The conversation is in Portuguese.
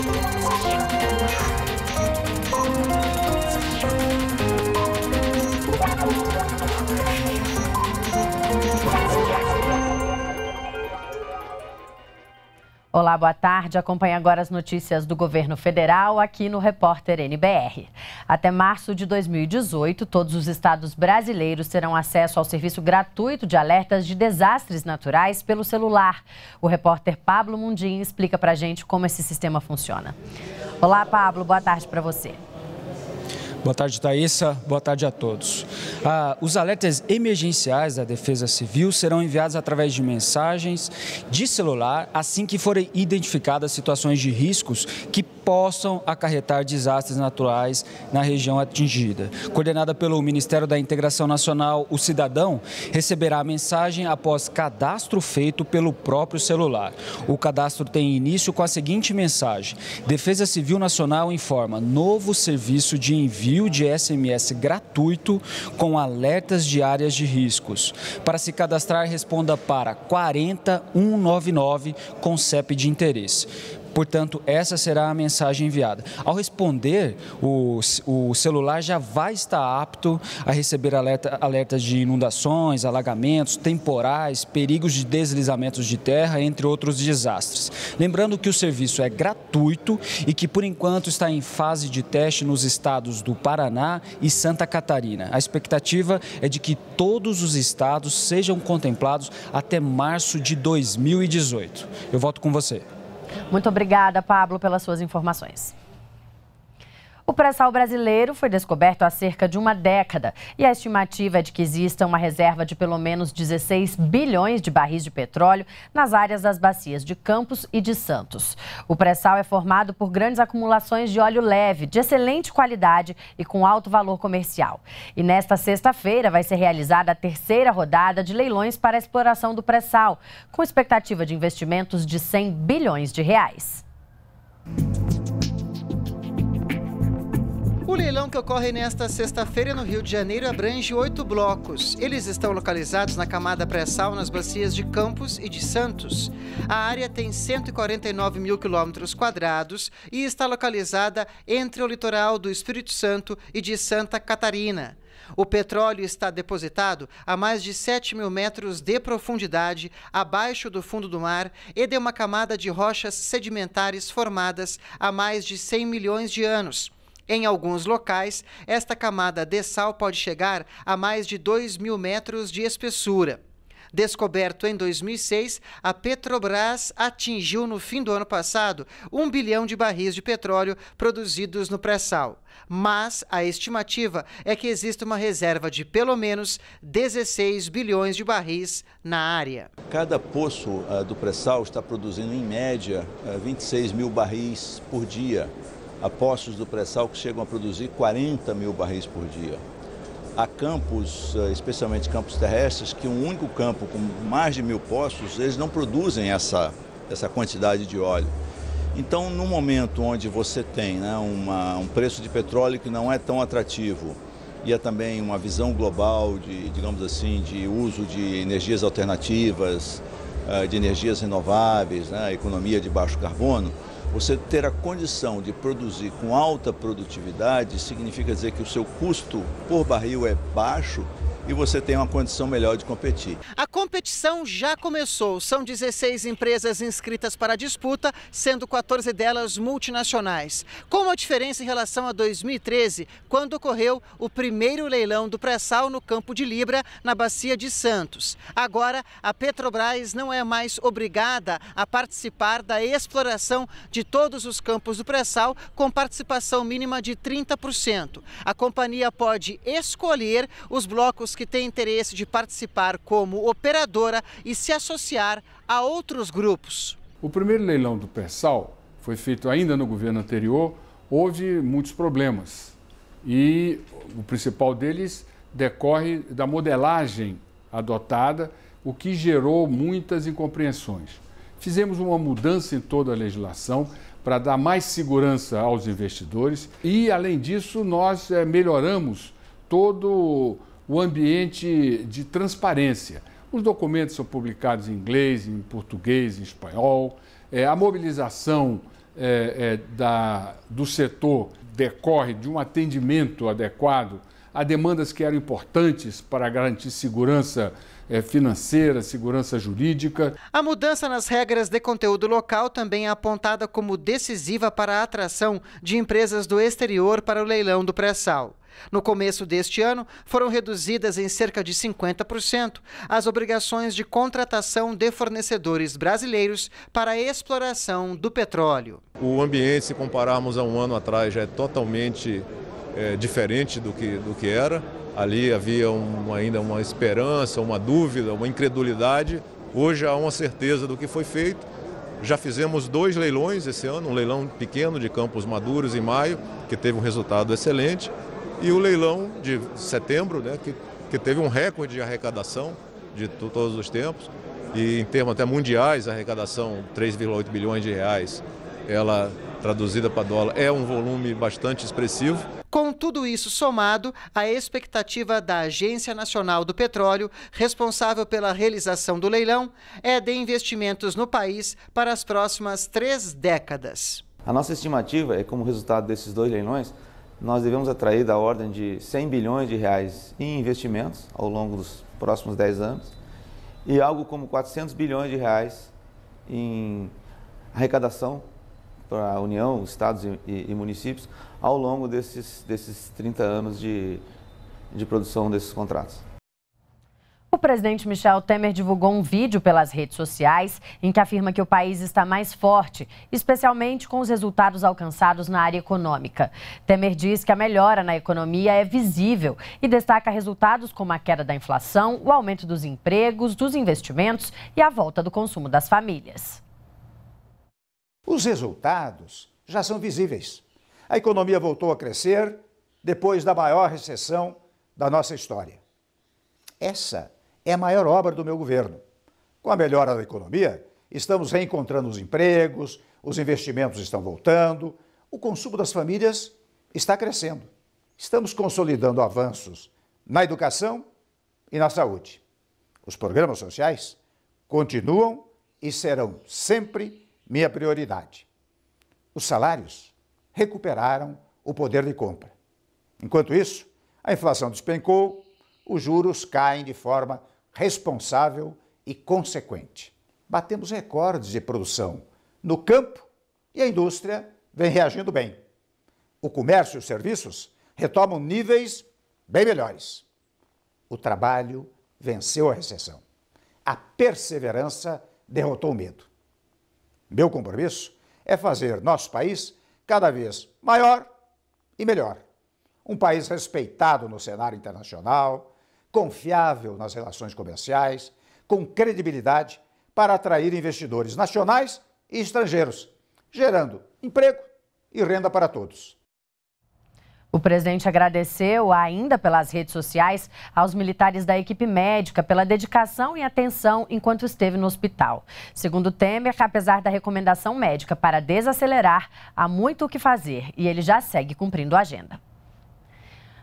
Thank you. Olá, boa tarde. Acompanhe agora as notícias do governo federal aqui no Repórter NBR. Até março de 2018, todos os estados brasileiros terão acesso ao serviço gratuito de alertas de desastres naturais pelo celular. O repórter Pablo Mundim explica pra gente como esse sistema funciona. Olá, Pablo. Boa tarde para você. Boa tarde, Thaisa. Boa tarde a todos. Ah, os alertas emergenciais da Defesa Civil serão enviados através de mensagens de celular assim que forem identificadas situações de riscos que possam acarretar desastres naturais na região atingida. Coordenada pelo Ministério da Integração Nacional, o cidadão receberá a mensagem após cadastro feito pelo próprio celular. O cadastro tem início com a seguinte mensagem: Defesa Civil Nacional informa novo serviço de envio de SMS gratuito com com alertas de áreas de riscos. Para se cadastrar, responda para 40199 com CEP de interesse. Portanto, essa será a mensagem enviada. Ao responder, o, o celular já vai estar apto a receber alerta, alertas de inundações, alagamentos, temporais, perigos de deslizamentos de terra, entre outros desastres. Lembrando que o serviço é gratuito e que, por enquanto, está em fase de teste nos estados do Paraná e Santa Catarina. A expectativa é de que todos os estados sejam contemplados até março de 2018. Eu volto com você. Muito obrigada, Pablo, pelas suas informações pré-sal brasileiro foi descoberto há cerca de uma década e a estimativa é de que exista uma reserva de pelo menos 16 bilhões de barris de petróleo nas áreas das bacias de Campos e de Santos. O pré-sal é formado por grandes acumulações de óleo leve, de excelente qualidade e com alto valor comercial. E nesta sexta-feira vai ser realizada a terceira rodada de leilões para a exploração do pré-sal, com expectativa de investimentos de 100 bilhões de reais. leilão que ocorre nesta sexta-feira no Rio de Janeiro abrange oito blocos. Eles estão localizados na camada pré-sal nas bacias de Campos e de Santos. A área tem 149 mil quilômetros quadrados e está localizada entre o litoral do Espírito Santo e de Santa Catarina. O petróleo está depositado a mais de 7 mil metros de profundidade, abaixo do fundo do mar, e de uma camada de rochas sedimentares formadas há mais de 100 milhões de anos. Em alguns locais, esta camada de sal pode chegar a mais de 2 mil metros de espessura. Descoberto em 2006, a Petrobras atingiu no fim do ano passado 1 bilhão de barris de petróleo produzidos no pré-sal. Mas a estimativa é que existe uma reserva de pelo menos 16 bilhões de barris na área. Cada poço ah, do pré-sal está produzindo, em média, 26 ah, mil barris por dia a postos do pré-sal que chegam a produzir 40 mil barris por dia. Há campos, eh, especialmente campos terrestres, que um único campo com mais de mil postos, eles não produzem essa, essa quantidade de óleo. Então, num momento onde você tem né, uma, um preço de petróleo que não é tão atrativo e é também uma visão global de, digamos assim, de uso de energias alternativas, eh, de energias renováveis, né, economia de baixo carbono, você ter a condição de produzir com alta produtividade significa dizer que o seu custo por barril é baixo e você tem uma condição melhor de competir. A competição já começou. São 16 empresas inscritas para a disputa, sendo 14 delas multinacionais. Com uma diferença em relação a 2013, quando ocorreu o primeiro leilão do pré-sal no campo de Libra, na Bacia de Santos. Agora, a Petrobras não é mais obrigada a participar da exploração de todos os campos do pré-sal, com participação mínima de 30%. A companhia pode escolher os blocos que têm interesse de participar como operadora e se associar a outros grupos. O primeiro leilão do Persal foi feito ainda no governo anterior, houve muitos problemas. E o principal deles decorre da modelagem adotada, o que gerou muitas incompreensões. Fizemos uma mudança em toda a legislação para dar mais segurança aos investidores e, além disso, nós eh, melhoramos todo o ambiente de transparência. Os documentos são publicados em inglês, em português, em espanhol. É, a mobilização é, é, da, do setor decorre de um atendimento adequado a demandas que eram importantes para garantir segurança é, financeira, segurança jurídica. A mudança nas regras de conteúdo local também é apontada como decisiva para a atração de empresas do exterior para o leilão do pré-sal. No começo deste ano, foram reduzidas em cerca de 50% as obrigações de contratação de fornecedores brasileiros para a exploração do petróleo. O ambiente, se compararmos a um ano atrás, já é totalmente é, diferente do que, do que era. Ali havia um, ainda uma esperança, uma dúvida, uma incredulidade. Hoje há uma certeza do que foi feito. Já fizemos dois leilões esse ano, um leilão pequeno de campos maduros em maio, que teve um resultado excelente, e o leilão de setembro, né, que, que teve um recorde de arrecadação de todos os tempos, e em termos até mundiais, a arrecadação 3,8 bilhões de reais, ela traduzida para dólar é um volume bastante expressivo. Com tudo isso somado, a expectativa da Agência Nacional do Petróleo, responsável pela realização do leilão, é de investimentos no país para as próximas três décadas. A nossa estimativa é, como resultado desses dois leilões, nós devemos atrair da ordem de 100 bilhões de reais em investimentos ao longo dos próximos 10 anos e algo como 400 bilhões de reais em arrecadação para a União, estados e, e, e, municípios ao longo desses, desses 30 anos de, de produção desses contratos. O presidente Michel Temer divulgou um vídeo pelas redes sociais em que afirma que o país está mais forte, especialmente com os resultados alcançados na área econômica. Temer diz que a melhora na economia é visível e destaca resultados como a queda da inflação, o aumento dos empregos, dos investimentos e a volta do consumo das famílias. Os resultados já são visíveis. A economia voltou a crescer depois da maior recessão da nossa história. Essa é a maior obra do meu governo. Com a melhora da economia, estamos reencontrando os empregos, os investimentos estão voltando, o consumo das famílias está crescendo. Estamos consolidando avanços na educação e na saúde. Os programas sociais continuam e serão sempre minha prioridade. Os salários recuperaram o poder de compra. Enquanto isso, a inflação despencou, os juros caem de forma responsável e consequente. Batemos recordes de produção no campo e a indústria vem reagindo bem. O comércio e os serviços retomam níveis bem melhores. O trabalho venceu a recessão. A perseverança derrotou o medo. Meu compromisso é fazer nosso país cada vez maior e melhor. Um país respeitado no cenário internacional, confiável nas relações comerciais, com credibilidade para atrair investidores nacionais e estrangeiros, gerando emprego e renda para todos. O presidente agradeceu ainda pelas redes sociais aos militares da equipe médica pela dedicação e atenção enquanto esteve no hospital. Segundo Temer, apesar da recomendação médica para desacelerar, há muito o que fazer e ele já segue cumprindo a agenda.